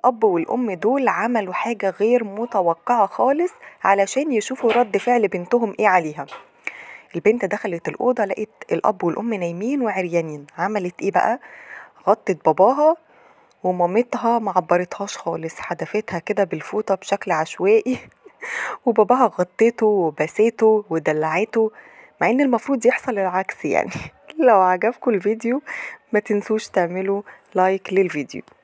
الأب والأم دول عملوا حاجة غير متوقعة خالص علشان يشوفوا رد فعل بنتهم إيه عليها البنت دخلت الأوضة لقيت الأب والأم نايمين وعريانين عملت إيه بقى؟ غطت باباها ومامتها معبرتهاش خالص حدفتها كده بالفوطة بشكل عشوائي وباباها غطيته وبسيته ودلعته مع ان المفروض يحصل العكس يعني لو عجبكم الفيديو ما تنسوش تعملوا لايك للفيديو